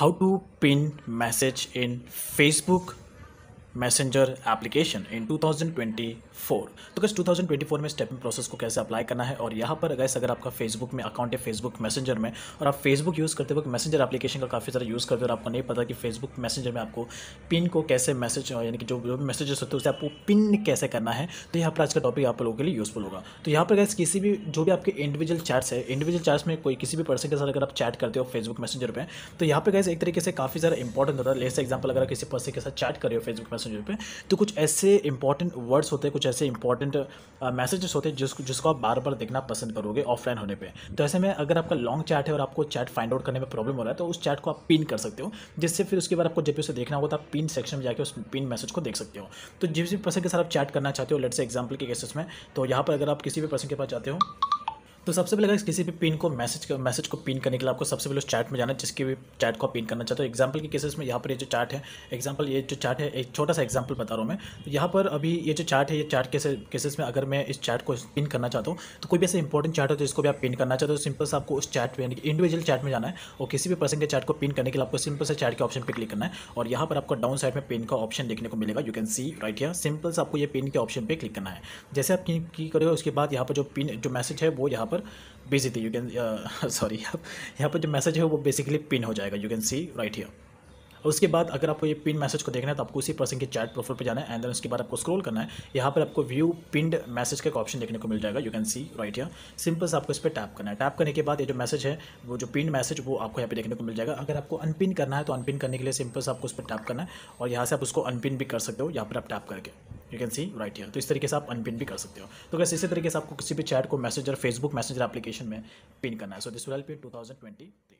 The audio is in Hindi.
how to pin message in facebook messenger application in 2024 तो कैसे 2024 में स्टेपिंग प्रोसेस को कैसे अप्लाई करना है और यहाँ पर गैस अगर आपका फेसबुक में अकाउंट है फेसबुक मैसेंजर में और आप फेसबुक यूज़ करते वक्त मैसेंजर एप्लीकेशन का काफ़ी सारा यूज़ करते हो और आपको नहीं पता कि फेसबुक मैसेंजर में आपको पिन को कैसे मैसेज यानी कि जो जो भी मैसेजेस होते हैं उसे आपको पिन कैसे करना है तो यहाँ पर आज का टॉपिक आप लोगों के लिए यूज़फुल होगा तो यहाँ पर गैस किसी भी जो भी आपके इंडिविजुअल चैट्स है इंडिविजुअल चैट्स में कोई किसी भी पर्सन के साथ अगर आप चैट करते हो फेसबुक मैसेंजर पर तो यहाँ पर गैस एक तरीके से काफ़ी सारा इंपॉर्टेंट होता है लेस एग्जाम्पल अगर किसी पर्सन के साथ चैट कर हो फेसबुक पर्सन यूरोप तो कुछ ऐसे इंपॉर्टेंट वर्ड्स होते हैं कुछ ऐसे इंपॉर्टेंट मैसेजेस uh, होते हैं जिसको जिसको आप बार बार देखना पसंद करोगे ऑफलाइन होने पर तो ऐसे में अगर आपका लॉन्ग चैट है और आपको चैट फाइंड आउट करने में प्रॉब्लम हो रहा है तो उस चैट को आप पिन कर सकते हो जिससे फिर उसके बाद आपको जब भी उसे देखना होगा तो आप पिन सेक्शन में जाकर उस पिन मैसेज को देख सकते हो तो जिस भी पर्सन के साथ आप चैट करना चाहते हो लेट्स एग्जाम्पल के केसेस में तो यहाँ पर अगर आप किसी भी पर्सन के पास जाते हो तो सबसे पहले अगर किसी भी पिन को मैसेज को मैसेज को पिन करने के लिए आपको सबसे पहले उस चैट में जाना है जिसके भी चैट को पिन करना चाहते हो एग्जाम्पल के केसेस में यहाँ पर ये जो चार्ट है एग्जाम्पल ये जो चार्ट है एक छोटा सा एग्जाम्पल बता रहा हूँ मैं तो यहाँ पर अभी ये जो चार्ट है ये चैट केसे, केसेस में अगर मैं इस चैट को पिन करना चाहता हूँ तो कोई भी ऐसे इंपॉर्टेंट चैट हो तो इसको भी आप पिन करना चाहते हो सिंपल तो से आपको उस चैट में यानी कि इंडिविजुअल चैट में जाना है और किसी भी पर्सन के चैट को पिन करने के लिए आपको सिंपल से चैट के ऑप्शन पर क्लिक करना है और यहाँ पर आपको डाउन साइड में पिन का ऑप्शन देखने को मिलेगा यू कैन सी राइट या सिंपल से आपको ये पिन के ऑप्शन पर क्लिक करना है जैसे आप की करोगे उसके बाद यहाँ पर जो पिन जो मैसेज है वो यहाँ पर बिजी थी यू कैन सॉरी यहाँ पर जो मैसेज है वो बेसिकली पिन हो जाएगा you can see right here और उसके बाद अगर आपको ये पिन मैसेज को देखना है तो आपको उसी पर्सन के चैट प्रोफाइल पर जाना है एंड देन उसके बाद आपको स्क्रॉल करना है यहाँ पर आपको व्यू पिंड मैसेज का एक ऑप्शन देखने को मिल जाएगा यू कैन सी राइट या सिंपल से आपको इस पर टैप करना है टैप करने के बाद ये जो मैसेज है वो जो पिन मैसेज वो आपको यहाँ पे देखने को मिल जाएगा अगर आपको अनपिन करना है तो अनपिन करने के लिए सिंपल से आपको उस पर टैप करना है और यहाँ से आप उसको अनपिन भी कर सकते हो यहाँ पर आप टैप करके you can see right here तो इस तरीके से आप अनपिन भी कर सकते हो तो कैसे इसी तरीके से आपको किसी भी चैट को मैसेजर फेसबुक मैसेजर एप्लीकेशन में पिन करना है so this will help you two thousand twenty three